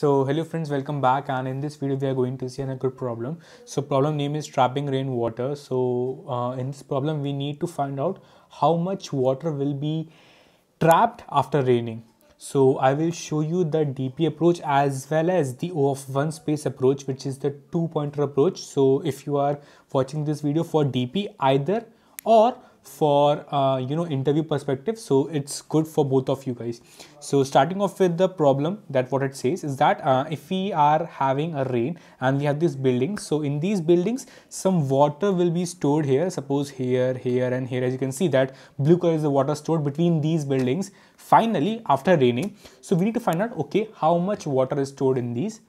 so hello friends welcome back and in this video we are going to see another problem so problem name is trapping rainwater so uh, in this problem we need to find out how much water will be trapped after raining so I will show you the DP approach as well as the O of one space approach, which is the two pointer approach. So if you are watching this video for DP either or for uh, you know interview perspective so it's good for both of you guys so starting off with the problem that what it says is that uh, if we are having a rain and we have these buildings so in these buildings some water will be stored here suppose here here and here as you can see that blue color is the water stored between these buildings finally after raining so we need to find out okay how much water is stored in these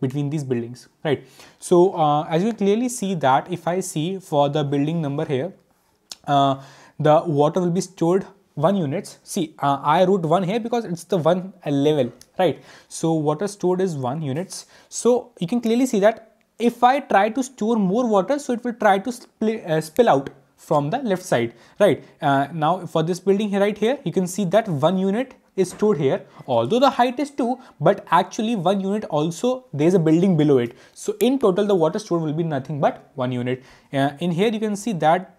between these buildings right so uh, as you clearly see that if i see for the building number here uh, the water will be stored one units see uh, i wrote one here because it's the one level right so water stored is one units so you can clearly see that if i try to store more water so it will try to uh, spill out from the left side right uh, now for this building right here you can see that one unit is stored here although the height is 2 but actually one unit also there is a building below it so in total the water stored will be nothing but one unit uh, in here you can see that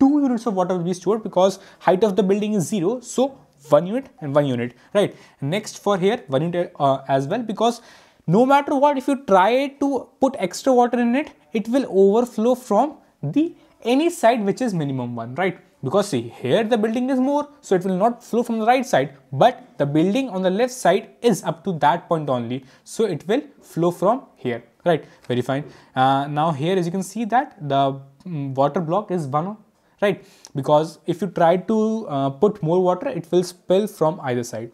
two units of water will be stored because height of the building is zero. So one unit and one unit, right? Next for here, one unit uh, as well because no matter what, if you try to put extra water in it, it will overflow from the any side which is minimum one, right? Because see, here the building is more, so it will not flow from the right side, but the building on the left side is up to that point only. So it will flow from here, right? Very fine. Uh, now here, as you can see that the um, water block is one right because if you try to uh, put more water it will spill from either side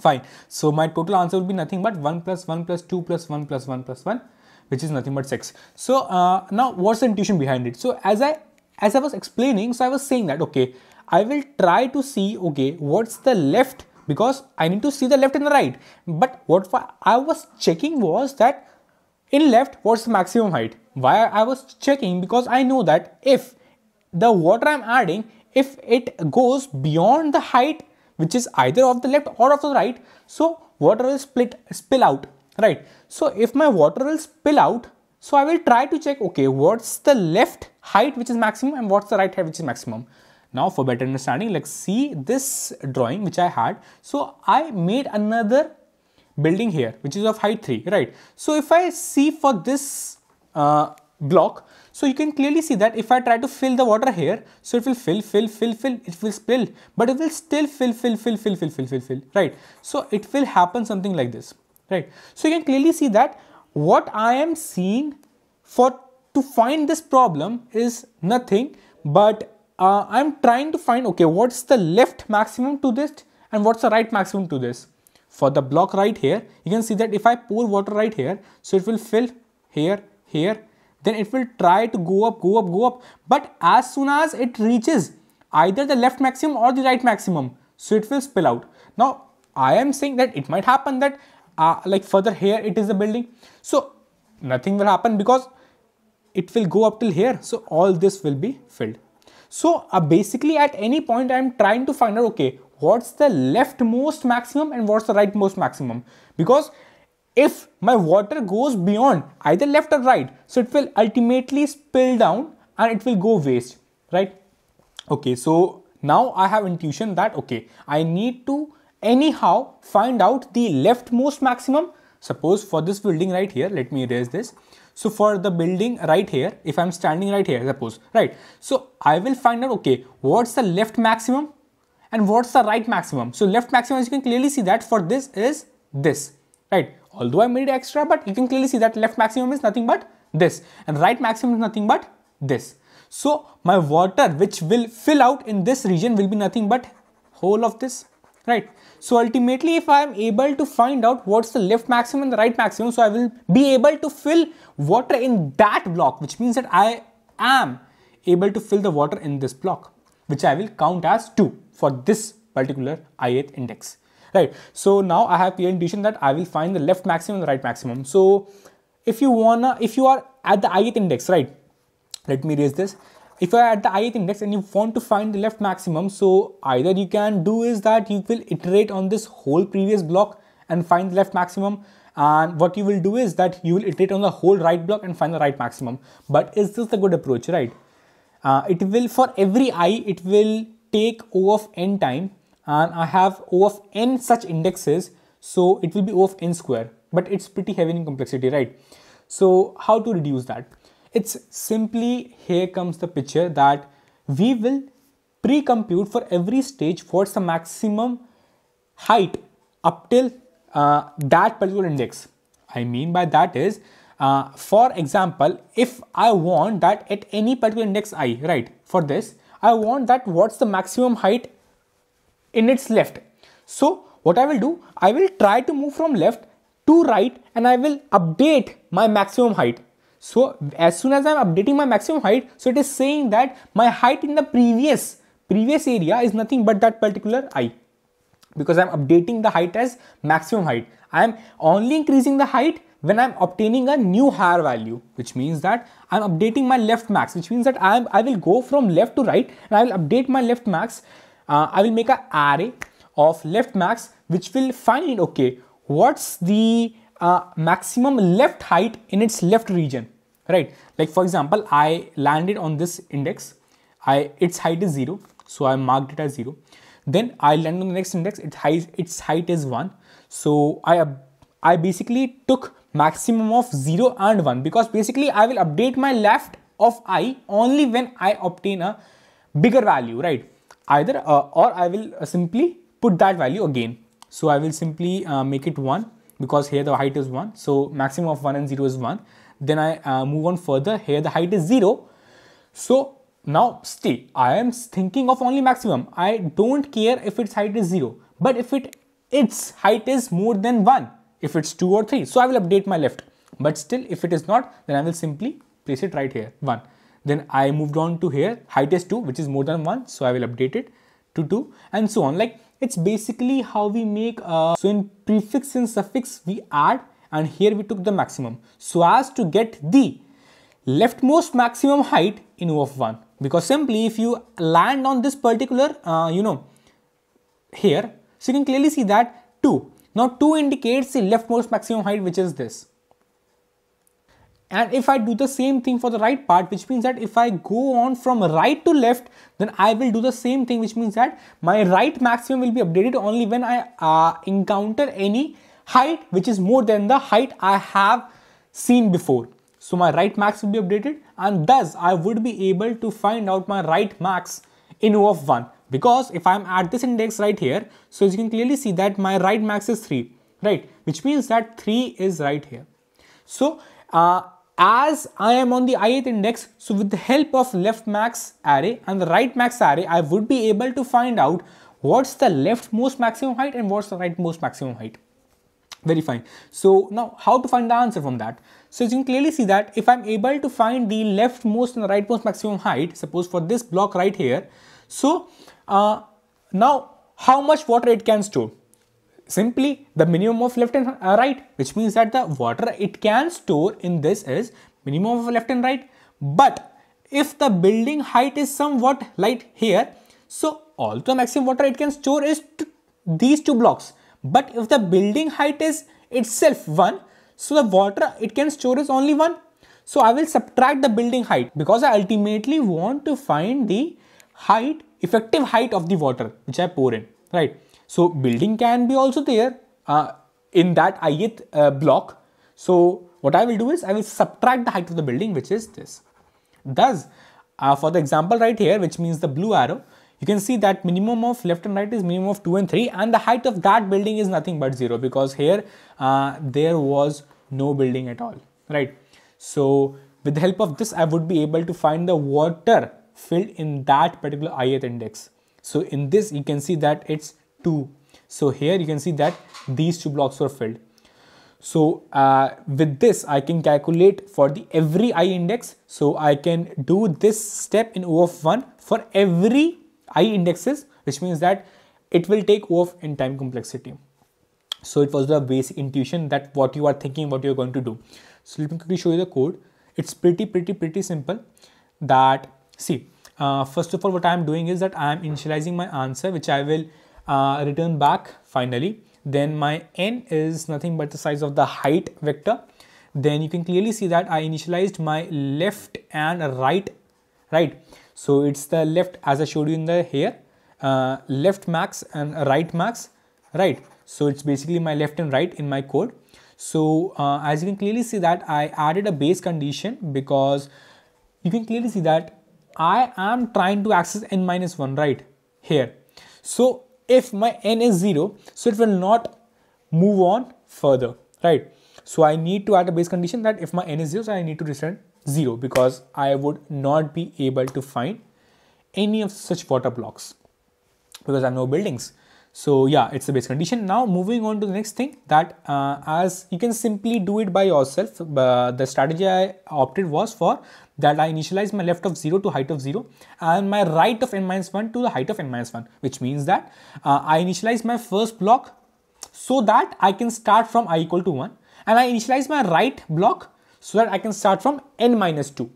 fine so my total answer would be nothing but 1 plus 1 plus 2 plus 1 plus 1 plus 1 which is nothing but 6 so uh, now what's the intuition behind it so as i as i was explaining so i was saying that okay i will try to see okay what's the left because i need to see the left and the right but what i was checking was that in left what's the maximum height why i was checking because i know that if the water I'm adding, if it goes beyond the height, which is either of the left or of the right, so water will split, spill out, right? So if my water will spill out, so I will try to check, okay, what's the left height which is maximum and what's the right height which is maximum. Now for better understanding, let's see this drawing which I had. So I made another building here, which is of height 3, right? So if I see for this uh, block, so you can clearly see that if I try to fill the water here, so it will fill, fill, fill, fill, it will spill, but it will still fill, fill, fill, fill, fill, fill, fill, fill, right? So it will happen something like this, right? So you can clearly see that what I am seeing for to find this problem is nothing, but uh, I'm trying to find, okay, what's the left maximum to this and what's the right maximum to this? For the block right here, you can see that if I pour water right here, so it will fill here, here, then it will try to go up, go up, go up. But as soon as it reaches either the left maximum or the right maximum, so it will spill out. Now, I am saying that it might happen that uh, like further here it is a building. So nothing will happen because it will go up till here. So all this will be filled. So uh, basically at any point I am trying to find out, okay, what's the leftmost maximum and what's the rightmost maximum? Because if my water goes beyond either left or right so it will ultimately spill down and it will go waste right okay so now i have intuition that okay i need to anyhow find out the leftmost maximum suppose for this building right here let me erase this so for the building right here if i'm standing right here suppose right so i will find out okay what's the left maximum and what's the right maximum so left maximum as you can clearly see that for this is this right although I made it extra, but you can clearly see that left maximum is nothing but this and right maximum is nothing but this. So my water which will fill out in this region will be nothing but whole of this, right? So ultimately if I am able to find out what's the left maximum and the right maximum, so I will be able to fill water in that block, which means that I am able to fill the water in this block, which I will count as 2 for this particular ith index right? So now I have the intuition that I will find the left maximum and the right maximum. So if you wanna, if you are at the ith index, right? Let me raise this. If you are at the ith index and you want to find the left maximum, so either you can do is that you will iterate on this whole previous block and find the left maximum and what you will do is that you will iterate on the whole right block and find the right maximum but is this the good approach right uh, it will for every i it will take o of n time and I have O of n such indexes so it will be O of n square but it's pretty heavy in complexity right so how to reduce that it's simply here comes the picture that we will pre-compute for every stage what's the maximum height up till uh, that particular index I mean by that is uh, for example if I want that at any particular index i right for this I want that what's the maximum height in its left. So what I will do, I will try to move from left to right and I will update my maximum height. So as soon as I'm updating my maximum height, so it is saying that my height in the previous previous area is nothing but that particular i because I'm updating the height as maximum height. I'm only increasing the height when I'm obtaining a new higher value, which means that I'm updating my left max, which means that I'm, I will go from left to right and I will update my left max uh, I will make an array of left max which will find okay what's the uh, maximum left height in its left region right like for example I landed on this index I its height is 0 so I marked it as 0 then I land on the next index its height its height is 1 so I I basically took maximum of 0 and 1 because basically I will update my left of i only when I obtain a bigger value right either uh, or I will uh, simply put that value again. So I will simply uh, make it 1 because here the height is 1. So maximum of 1 and 0 is 1. Then I uh, move on further. Here the height is 0. So now stay. I am thinking of only maximum. I don't care if its height is 0. But if it its height is more than 1, if it's 2 or 3. So I will update my left. But still if it is not then I will simply place it right here 1. Then I moved on to here, height is 2, which is more than 1. So I will update it to 2 and so on. Like it's basically how we make, uh, so in prefix and suffix, we add and here we took the maximum. So as to get the leftmost maximum height in O of 1. Because simply if you land on this particular, uh, you know, here, so you can clearly see that 2. Now 2 indicates the leftmost maximum height which is this and if I do the same thing for the right part which means that if I go on from right to left then I will do the same thing which means that my right maximum will be updated only when I uh, encounter any height which is more than the height I have seen before. So my right max will be updated and thus I would be able to find out my right max in O of 1 because if I'm at this index right here so as you can clearly see that my right max is 3 right which means that 3 is right here. So uh, as I am on the ith index, so with the help of left max array and the right max array, I would be able to find out what's the leftmost maximum height and what's the rightmost maximum height. Very fine. So now how to find the answer from that? So you can clearly see that if I'm able to find the leftmost and the rightmost maximum height, suppose for this block right here, so uh, now how much water it can store? simply the minimum of left and uh, right, which means that the water it can store in this is minimum of left and right. But if the building height is somewhat light here, so all the maximum water it can store is these two blocks. But if the building height is itself 1, so the water it can store is only 1. So I will subtract the building height because I ultimately want to find the height, effective height of the water which I pour in, right? So building can be also there uh, in that ith uh, block. So what I will do is I will subtract the height of the building, which is this. Thus, uh, for the example right here, which means the blue arrow, you can see that minimum of left and right is minimum of 2 and 3 and the height of that building is nothing but 0 because here uh, there was no building at all, right? So with the help of this, I would be able to find the water filled in that particular ith index. So in this, you can see that it's 2. So here you can see that these two blocks were filled. So uh, with this, I can calculate for the every i index. So I can do this step in O of 1 for every i indexes, which means that it will take O of n time complexity. So it was the basic intuition that what you are thinking, what you're going to do. So let me quickly show you the code. It's pretty, pretty, pretty simple that see, uh, first of all, what I'm doing is that I'm initializing my answer, which I will uh, return back finally then my n is nothing but the size of the height vector then you can clearly see that I initialized my left and right right so it's the left as I showed you in the here uh, left max and right max right so it's basically my left and right in my code so uh, as you can clearly see that I added a base condition because you can clearly see that I am trying to access n minus 1 right here so if my n is 0 so it will not move on further right so i need to add a base condition that if my n is 0 so i need to return 0 because i would not be able to find any of such water blocks because i no buildings so yeah, it's the base condition. Now moving on to the next thing that uh, as you can simply do it by yourself. Uh, the strategy I opted was for that I initialize my left of 0 to height of 0 and my right of n minus 1 to the height of n minus 1 which means that uh, I initialize my first block so that I can start from i equal to 1 and I initialize my right block so that I can start from n minus 2.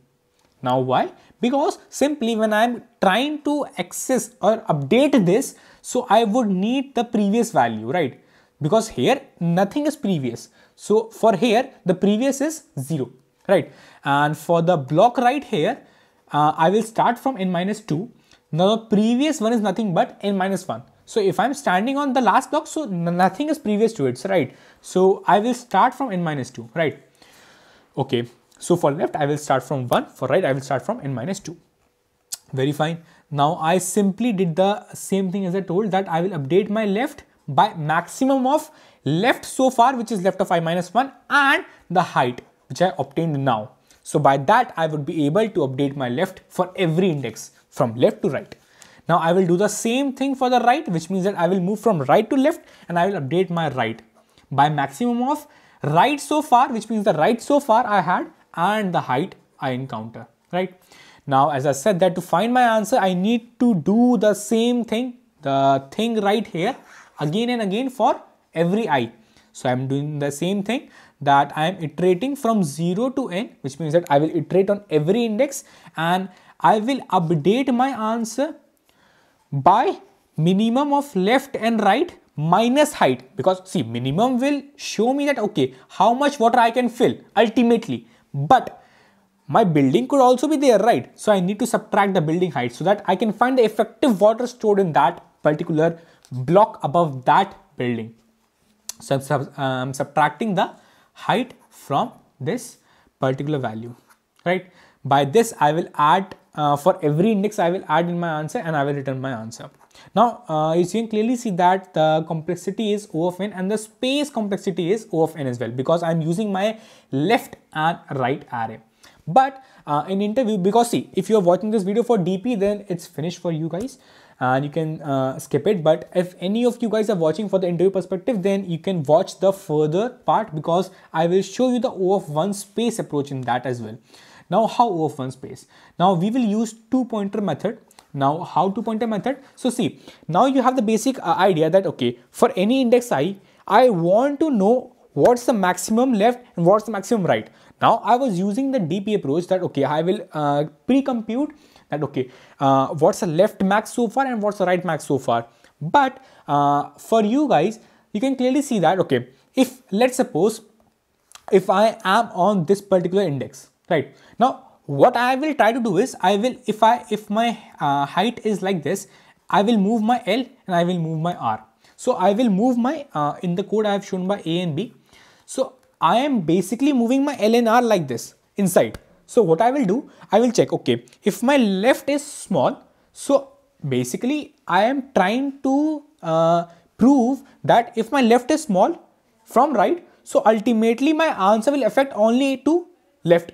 Now why? because simply when I'm trying to access or update this, so I would need the previous value, right? Because here nothing is previous. So for here, the previous is zero, right? And for the block right here, uh, I will start from n minus two. Now the previous one is nothing but n minus one. So if I'm standing on the last block, so nothing is previous to it, right? So I will start from n minus 2, right? Okay, so for left, I will start from 1. For right, I will start from n minus 2. Very fine. Now I simply did the same thing as I told that I will update my left by maximum of left so far, which is left of i minus 1 and the height, which I obtained now. So by that, I would be able to update my left for every index from left to right. Now I will do the same thing for the right, which means that I will move from right to left and I will update my right by maximum of right so far, which means the right so far I had and the height I encounter, right? Now, as I said that to find my answer, I need to do the same thing, the thing right here again and again for every i. So, I am doing the same thing that I am iterating from 0 to n, which means that I will iterate on every index and I will update my answer by minimum of left and right minus height because see minimum will show me that okay how much water I can fill ultimately but my building could also be there, right? So I need to subtract the building height so that I can find the effective water stored in that particular block above that building. So I'm subtracting the height from this particular value, right? By this, I will add uh, for every index, I will add in my answer and I will return my answer. Now uh, you can clearly see that the complexity is O of n and the space complexity is O of n as well because I'm using my left and right array. But uh, in interview, because see, if you're watching this video for DP, then it's finished for you guys and you can uh, skip it. But if any of you guys are watching for the interview perspective, then you can watch the further part because I will show you the O of 1 space approach in that as well. Now, how O of 1 space? Now, we will use two pointer method now how to pointer method? So see, now you have the basic uh, idea that okay, for any index i, I want to know what's the maximum left and what's the maximum right. Now I was using the DP approach that okay, I will uh, pre-compute that okay, uh, what's the left max so far and what's the right max so far. But uh, for you guys, you can clearly see that okay, if let's suppose if I am on this particular index, right? Now what I will try to do is I will if I if my uh, height is like this I will move my L and I will move my R so I will move my uh, in the code I have shown by A and B so I am basically moving my L and R like this inside so what I will do I will check okay if my left is small so basically I am trying to uh, prove that if my left is small from right so ultimately my answer will affect only to left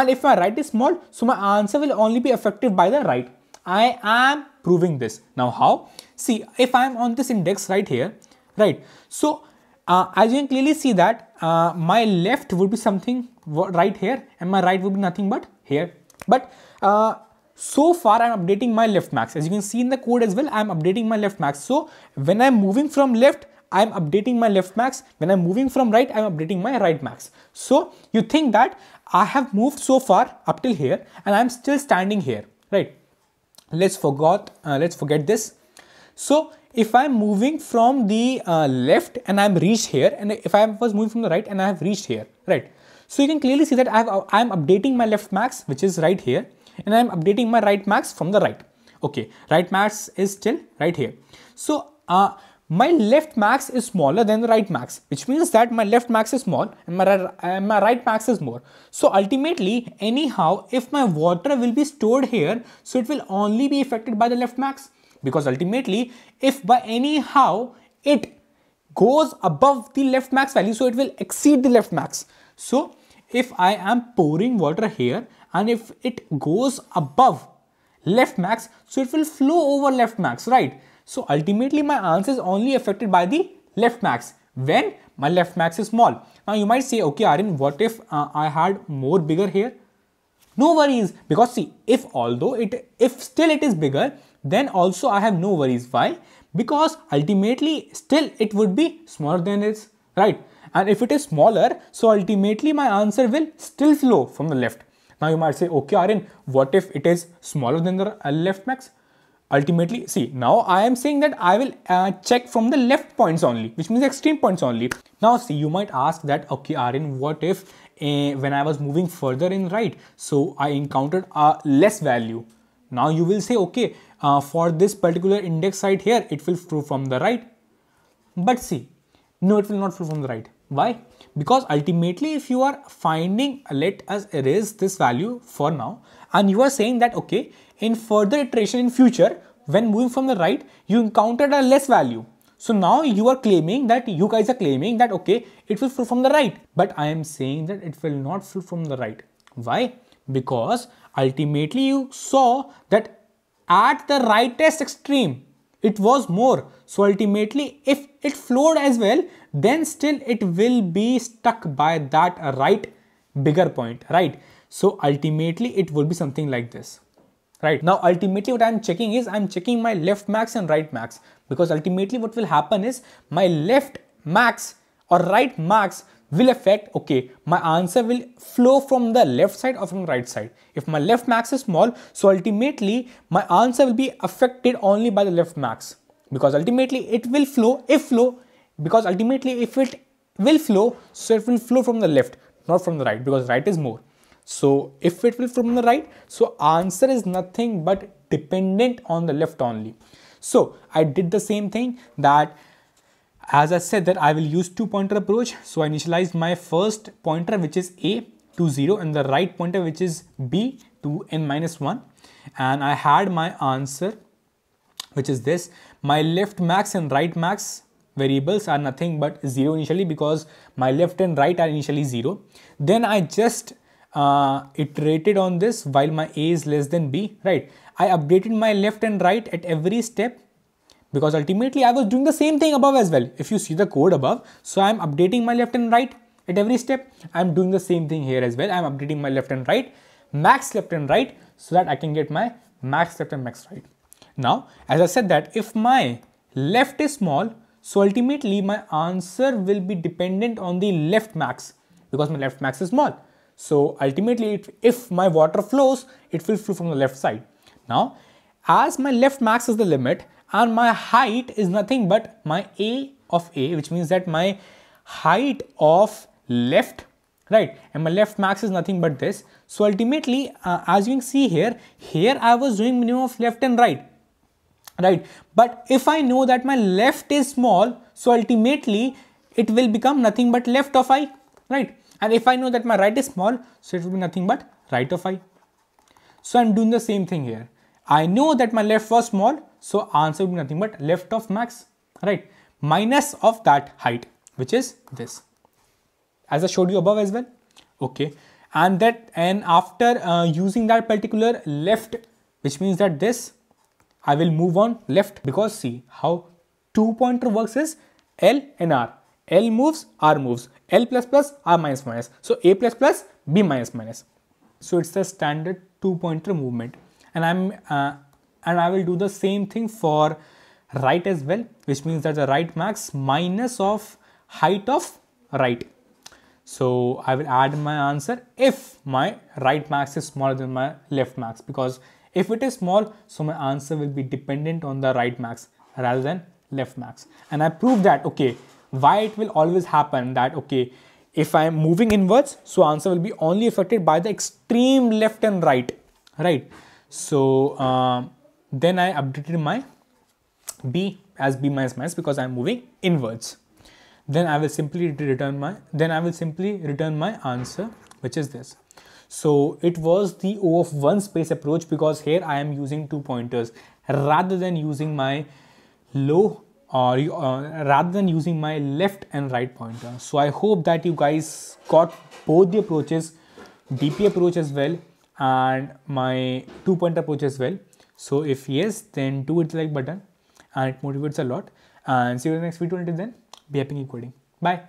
and if my right is small, so my answer will only be affected by the right. I am proving this. Now how? See, if I am on this index right here, right? So uh, as you can clearly see that uh, my left would be something right here and my right would be nothing but here. But uh, so far I'm updating my left max. As you can see in the code as well, I'm updating my left max. So when I'm moving from left, I'm updating my left max. When I'm moving from right, I'm updating my right max. So you think that I have moved so far up till here and I'm still standing here, right? Let's forget, uh, let's forget this. So if I'm moving from the uh, left and I'm reached here and if I was moving from the right and I have reached here, right? So you can clearly see that i am uh, updating my left max which is right here and I'm updating my right max from the right. Okay, right max is still right here. So uh, my left max is smaller than the right max, which means that my left max is small and my, and my right max is more. So ultimately, anyhow, if my water will be stored here, so it will only be affected by the left max because ultimately, if by anyhow it goes above the left max value, so it will exceed the left max. So if I am pouring water here and if it goes above left max, so it will flow over left max, right? So ultimately my answer is only affected by the left max when my left max is small. Now you might say, okay Arin, what if uh, I had more bigger hair? No worries because see, if although it, if still it is bigger, then also I have no worries. Why? Because ultimately still it would be smaller than this, right? And if it is smaller, so ultimately my answer will still flow from the left. Now you might say, okay Arin, what if it is smaller than the uh, left max? ultimately see now I am saying that I will uh, check from the left points only which means extreme points only now see you might ask that okay Aryan what if uh, when I was moving further in right so I encountered a less value now you will say okay uh, for this particular index side here it will flow from the right but see no it will not flow from the right why because ultimately if you are finding let us erase this value for now and you are saying that okay in further iteration in future, when moving from the right, you encountered a less value. So now you are claiming that you guys are claiming that okay, it will flow from the right. But I am saying that it will not flow from the right. Why? Because ultimately you saw that at the rightest extreme, it was more. So ultimately, if it flowed as well, then still it will be stuck by that right bigger point, right? So ultimately, it will be something like this right? Now, ultimately what I'm checking is I'm checking my left max and right max because ultimately what will happen is my left max or right max will affect, okay, my answer will flow from the left side or from the right side. If my left max is small, so ultimately my answer will be affected only by the left max because ultimately it will flow, if flow, because ultimately if it will flow, so it will flow from the left, not from the right because right is more. So if it will from the right, so answer is nothing but dependent on the left only. So I did the same thing that as I said that I will use two pointer approach. So I initialized my first pointer which is A to 0 and the right pointer which is B to N minus 1 and I had my answer which is this. My left max and right max variables are nothing but 0 initially because my left and right are initially 0. Then I just uh, iterated on this while my a is less than b, right? I updated my left and right at every step because ultimately I was doing the same thing above as well. If you see the code above, so I'm updating my left and right at every step. I'm doing the same thing here as well. I'm updating my left and right, max left and right so that I can get my max left and max right. Now, as I said that if my left is small, so ultimately my answer will be dependent on the left max because my left max is small. So ultimately, if my water flows, it will flow from the left side. Now, as my left max is the limit and my height is nothing but my A of A, which means that my height of left, right? And my left max is nothing but this. So ultimately, uh, as you can see here, here I was doing minimum of left and right, right? But if I know that my left is small, so ultimately it will become nothing but left of I, right? And if I know that my right is small, so it will be nothing but right of i. So I'm doing the same thing here. I know that my left was small, so answer will be nothing but left of max, right? Minus of that height, which is this, as I showed you above as well. Okay, and that and after uh, using that particular left, which means that this, I will move on left because see how two pointer works is L and R. L moves, R moves, L plus plus, R minus minus. So A plus plus, B minus minus. So it's the standard two pointer movement and I'm uh, and I will do the same thing for right as well which means that the right max minus of height of right. So I will add my answer if my right max is smaller than my left max because if it is small so my answer will be dependent on the right max rather than left max and I prove that okay why it will always happen that okay if I am moving inwards so answer will be only affected by the extreme left and right right so uh, then I updated my B as B minus minus because I am moving inwards then I will simply return my then I will simply return my answer which is this so it was the O of one space approach because here I am using two pointers rather than using my low or uh, rather than using my left and right pointer. So I hope that you guys got both the approaches, DP approach as well and my two pointer approach as well. So if yes, then do hit the like button and it motivates a lot. And see you in the next video. Until then, be happy coding. Bye.